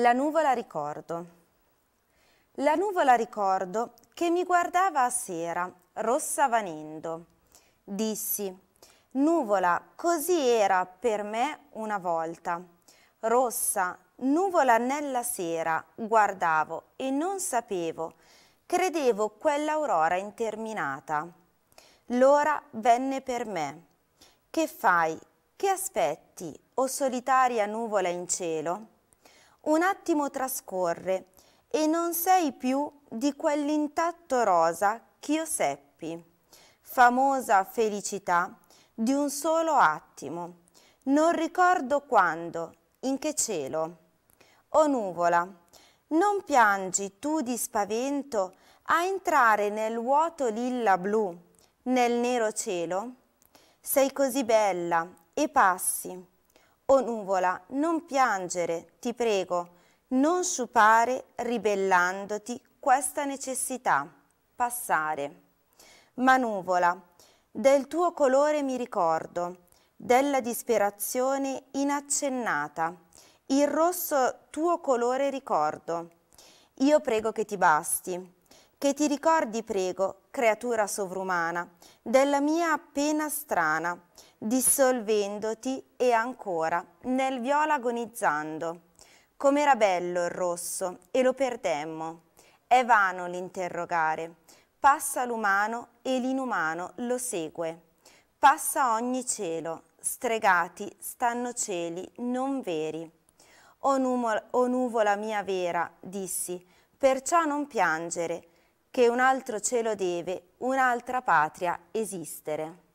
La nuvola ricordo. La nuvola ricordo che mi guardava a sera, rossa vanendo. Dissi, nuvola, così era per me una volta. Rossa, nuvola nella sera, guardavo e non sapevo, credevo quell'aurora interminata. L'ora venne per me. Che fai? Che aspetti, o solitaria nuvola in cielo? Un attimo trascorre e non sei più di quell'intatto rosa ch'io seppi. Famosa felicità di un solo attimo. Non ricordo quando, in che cielo. O nuvola, non piangi tu di spavento a entrare nel vuoto lilla blu, nel nero cielo? Sei così bella e passi o nuvola, non piangere, ti prego, non sciupare ribellandoti questa necessità, passare. Ma nuvola, del tuo colore mi ricordo, della disperazione inaccennata, il rosso tuo colore ricordo. Io prego che ti basti, che ti ricordi, prego, creatura sovrumana, della mia appena strana, dissolvendoti e ancora nel viola agonizzando. Com'era bello il rosso e lo perdemmo. È vano l'interrogare. Passa l'umano e l'inumano lo segue. Passa ogni cielo, stregati stanno cieli non veri. O, nuvola mia vera, dissi, perciò non piangere, che un altro cielo deve, un'altra patria esistere.